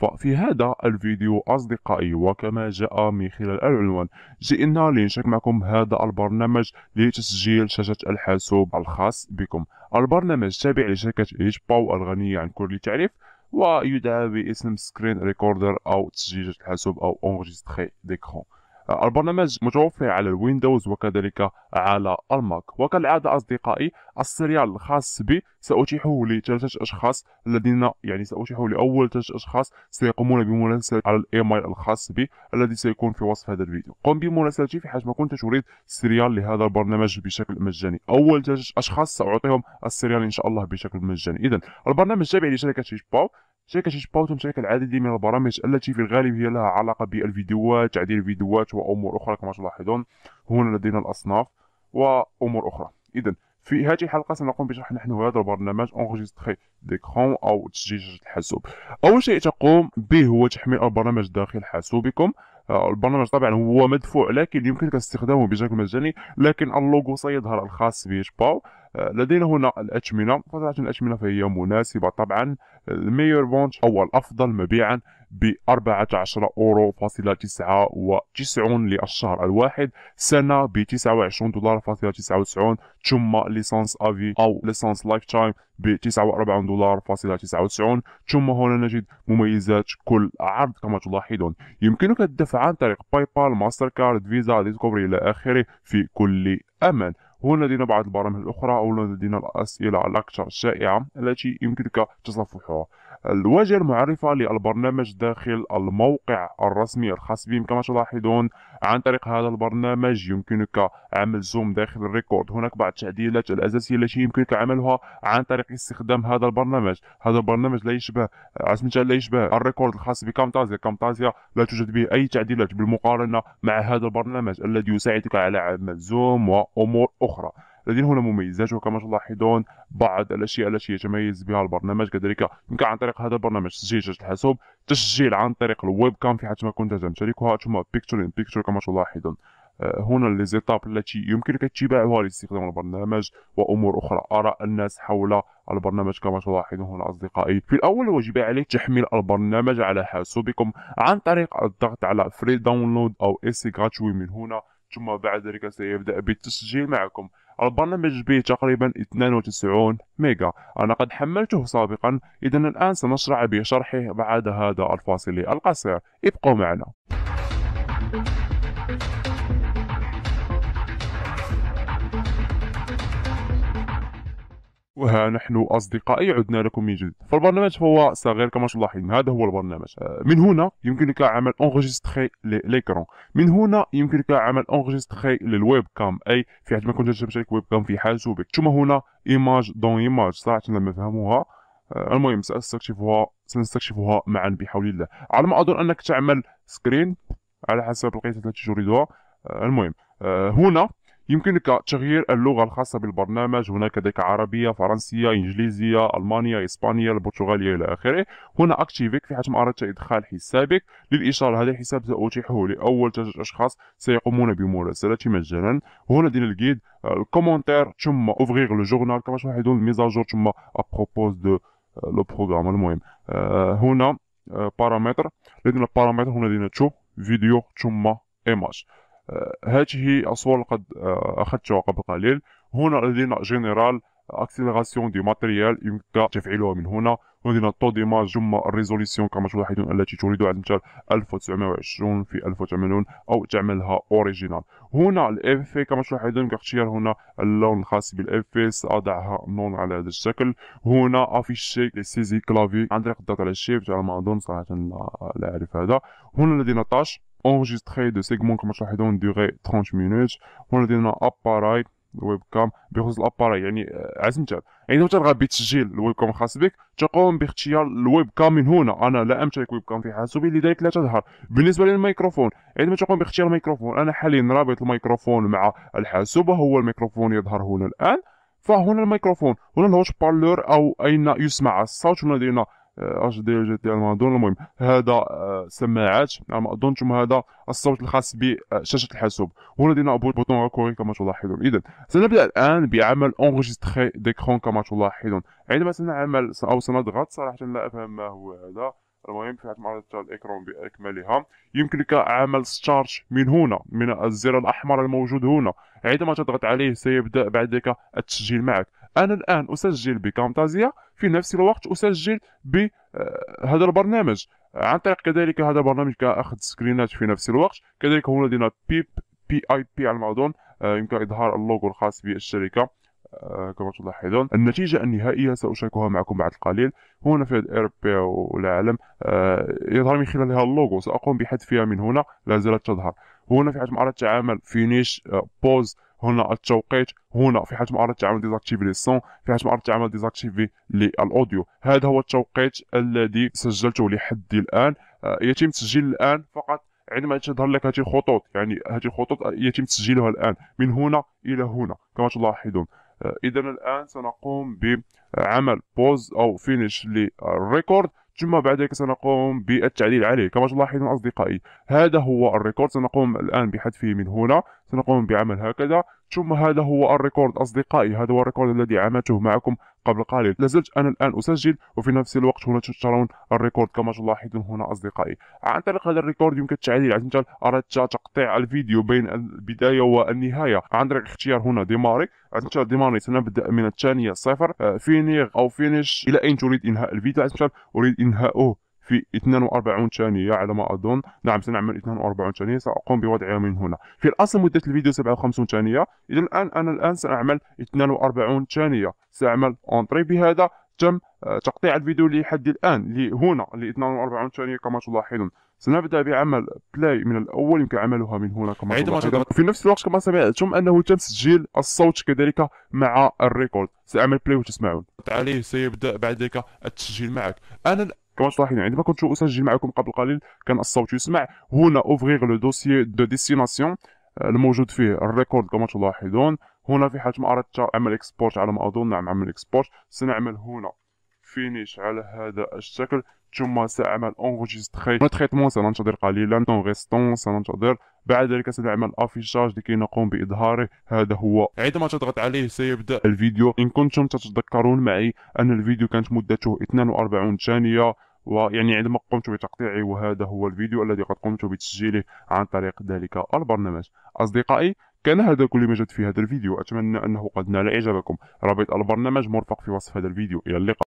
ففي هذا الفيديو أصدقائي وكما جاء من خلال العنوان جئنا لنشارك معكم هذا البرنامج لتسجيل شاشة الحاسوب الخاص بكم البرنامج تابع لشركة باو الغنية عن كل تعريف ويدعى باسم سكرين ريكوردر أو تسجيل الحاسوب أو أونغجستخي ديكرون البرنامج متوفر على الويندوز وكذلك على الماك وكالعادة أصدقائي السريال الخاص بي سأتيحه لثلاثة أشخاص الذين يعني سأتيحه لأول ثلاثة أشخاص سيقومون بمراسلة على الإيميل الخاص بي الذي سيكون في وصف هذا الفيديو قم بمراسلتي في حيث ما كنت تريد سريال لهذا البرنامج بشكل مجاني أول ثلاثة أشخاص سأعطيهم السريال إن شاء الله بشكل مجاني إذا البرنامج تابع لشركة شيشباو شركة سباوتون شركة العديد من البرامج التي في الغالب هي لها علاقة بالفيديوهات تعديل الفيديوهات وأمور أخرى كما تلاحظون هنا لدينا الأصناف وأمور أخرى إذا في هذه الحلقة سنقوم بشرح نحن هذا البرنامج انجستخي ديكخون أو تسجيل شاشة الحاسوب أول شيء تقوم به هو تحميل البرنامج داخل حاسوبكم آه، البرنامج طبعا هو مدفوع لكن يمكنك استخدامه بشكل مجاني لكن اللوغو سيظهر الخاص بشباو لدينا هنا الأثمنة فترة الأثمنة فهي مناسبة طبعا الميور بونش هو الأفضل مبيعا ب 14 أورو فاصلة 99 للشهر الواحد سنة ب 29 دولار فاصلة 99 ثم ليسانس أفي أو ليسانس لايف تايم ب 49 دولار فاصلة 99 ثم هنا نجد مميزات كل عرض كما تلاحظون يمكنك الدفع عن طريق باي بال ماستر كارد فيزا ديسكوفري إلى آخره في كل أمان هنا لدينا بعض البرامج الأخرى أو لدينا الأسئلة على الأكثر شائعة التي يمكنك تصفحها الواجهة المعرفة للبرنامج داخل الموقع الرسمي الخاص بهم كما تلاحظون عن طريق هذا البرنامج يمكنك عمل زوم داخل الريكورد هناك بعض التعديلات الأساسية التي يمكنك عملها عن طريق استخدام هذا البرنامج هذا البرنامج لا يشبه عسمتها لا يشبه الريكورد الخاص بكامتازيا كامتازيا لا توجد به أي تعديلات بالمقارنة مع هذا البرنامج الذي يساعدك على عمل زوم وأمور أخرى لدينا هنا مميزات وكما تلاحظون بعض الاشياء التي يتميز بها البرنامج كذلك يمكن عن طريق هذا البرنامج تسجيل شاشه الحاسوب تسجيل عن طريق الويب كام في حال ما كنت تمتلكها ثم بيكتشر ان بيكتشر كما تلاحظون آه، هنا ليزيتاب التي يمكنك اتباعها لاستخدام البرنامج وامور اخرى اراء الناس حول البرنامج كما تلاحظون هنا اصدقائي في الاول وجب عليك تحميل البرنامج على حاسوبكم عن طريق الضغط على فري داونلود او اس جراتوي من هنا ثم بعد ذلك سيبدأ بالتسجيل معكم البرنامج به تقريبا 92 ميجا أنا قد حملته سابقا إذا الآن سنشرع بشرحه بعد هذا الفاصل القصير ابقوا معنا وها نحن أصدقائي عدنا لكم من جديد فالبرنامج هو صغير كما تلاحظون هذا هو البرنامج آه، من هنا يمكنك عمل انغيستخي ليكرون من هنا يمكنك عمل انغيستخي للويب كام أي في حيث ما كنت تشترك ويب كام في حاسوبك ثم هنا ايماج دون ايماج صراحة لما فهموها المهم سأستكشفها سنستكشفها معا بحول الله على ما أظن أنك تعمل سكرين على حسب القيادات التي تريدها آه، المهم آه، هنا يمكنك تغيير اللغة الخاصة بالبرنامج هناك لديك عربية فرنسية إنجليزية ألمانيا إسبانيا البرتغالية إلى آخره هنا أكتيفيك في حجم أردت إدخال حسابك للإشارة هذا الحساب سأتيحه لأول ثلاثة أشخاص سيقومون بمراسلتي مجانا وهنا دين الجيد آه، الكومنتير ثم أوفغيغ لو جورنال كما تلاحظون الميزاجور ثم أبروبوز دو لو بروغرام المهم آه، هنا بارامتر آه، لدينا بارامتر هنا لدينا تشوف فيديو ثم ايماج هذه الصور قد آه، أخذتها قبل قليل هنا لدينا جنرال اكسيليراسيون دي ماتريال يمكن تفعيلها من هنا لدينا تو ديماج ثم الريزوليسيون كما تلاحظون التي تريد على مثال 1920 في 1080 او تعملها اوريجينال هنا الاف كما تلاحظون كاختيار هنا اللون الخاص بالاف ساضعها نون على هذا الشكل هنا افيشي سيزي كلافي عن طريق الضغط على الشيفت على ما اظن صراحه لا اعرف هذا هنا لدينا طاش enregistré de segments كما تلاحظون يدون ديغي 30 مينوت وانا درنا اباراي ويب كام بخصوص الاباراي يعني عزمتها يعني مثلا غادي تسجل الويب كام خاص بك تقوم باختيار الويب كام من هنا انا لا امتلك ويب كام في حاسوبي لذلك لا تظهر بالنسبه للميكروفون عندما تقوم باختيار الميكروفون انا حاليا رابط الميكروفون مع الحاسوب هو الميكروفون يظهر هنا الان فهنا الميكروفون هنا الهوش بارلور او اين يسمع الصوت هنا لدينا اش دي جي تي ما اظن المهم هذا آه، سماعات على ما ثم هذا الصوت الخاص بشاشه الحاسوب ولدينا بوتون ريكوري كما تلاحظون اذا سنبدا الان بعمل اونغيستري ديكرون كما تلاحظون عندما سنعمل او سنضغط صراحه لا افهم ما هو هذا المهم فيها معرض الاكرون باكملها يمكنك عمل ستارت من هنا من الزر الاحمر الموجود هنا عندما تضغط عليه سيبدا بعد ذلك التسجيل معك انا الان اسجل بكامتازيا في نفس الوقت اسجل بهذا آه، البرنامج عن طريق كذلك هذا البرنامج كاخذ سكرينات في نفس الوقت كذلك هنا لدينا بيب بي اي بي على ما اظن آه، يمكن اظهار اللوجو الخاص بالشركه آه، كما تلاحظون النتيجة النهائية سأشاركها معكم بعد قليل هنا في بي والعالم يظهر من خلالها اللوجو سأقوم بحذفها من هنا لا زالت تظهر هنا في حجم أرى التعامل فينيش بوز هنا التوقيت هنا في حاجه ما اردت تعمل ديزاكتيفي لي سون في حاجه ما اردت تعمل ديزاكتيفي للاوديو هذا هو التوقيت الذي سجلته لحد الان آه، يتم تسجيل الان فقط عندما تظهر لك هذه الخطوط يعني هذه الخطوط آه، يتم تسجيلها الان من هنا الى هنا كما تلاحظون آه، اذا الان سنقوم بعمل بوز او فينيش للريكورد ثم بعد ذلك سنقوم بالتعديل عليه كما تلاحظون أصدقائي هذا هو الريكورد سنقوم الآن بحذفه من هنا سنقوم بعمل هكذا ثم هذا هو الريكورد أصدقائي هذا هو الريكورد الذي عملته معكم قبل قليل لازلت أنا الآن أسجل وفي نفس الوقت هنا ترون الريكورد كما تلاحظون هنا أصدقائي عن طريق هذا الريكورد يمكن التعديل عندما أردت تقطيع الفيديو بين البداية والنهاية عن طريق اختيار هنا ديماري عندما ديماري سنبدأ من الثانية صفر فينيغ آه، أو فينيش إلى أين تريد إنهاء الفيديو عندما أريد انهاءه في 42 ثانية على ما أظن نعم سنعمل 42 ثانية سأقوم بوضعها من هنا في الأصل مدة الفيديو 57 ثانية إذا الآن أنا الآن سأعمل 42 ثانية سأعمل أونتري بهذا تم آه، تقطيع الفيديو لحد الآن لهنا ل 42 ثانية كما تلاحظون سنبدأ بعمل بلاي من الأول يمكن عملها من هنا كما تلاحظون في نفس الوقت كما سمعتم أنه تم تسجيل الصوت كذلك مع الريكورد سأعمل بلاي وتسمعون عليه سيبدأ بعد ذلك التسجيل معك أنا كمصطلحين عندما كنت اسجل معكم قبل قليل كان الصوت يسمع هنا اوفغيغ لو دوسيي دو ديستيناسيون آه، الموجود فيه الريكورد كما تلاحظون هنا في حال ما اردت اعمل اكسبورت على ما اظن نعم اعمل اكسبورت سنعمل هنا فينيش على هذا الشكل ثم سأعمل انغوجيستخي تريتمون سننتظر قليلا نون ريستون سننتظر بعد ذلك سنعمل افيشاج لكي نقوم باظهاره هذا هو عندما تضغط عليه سيبدا الفيديو ان كنتم تتذكرون معي ان الفيديو كانت مدته 42 ثانيه ويعني عندما قمت بتقطيعه وهذا هو الفيديو الذي قد قمت بتسجيله عن طريق ذلك البرنامج أصدقائي كان هذا كل ما جد في هذا الفيديو أتمنى أنه قد نال إعجابكم رابط البرنامج مرفق في وصف هذا الفيديو إلى اللقاء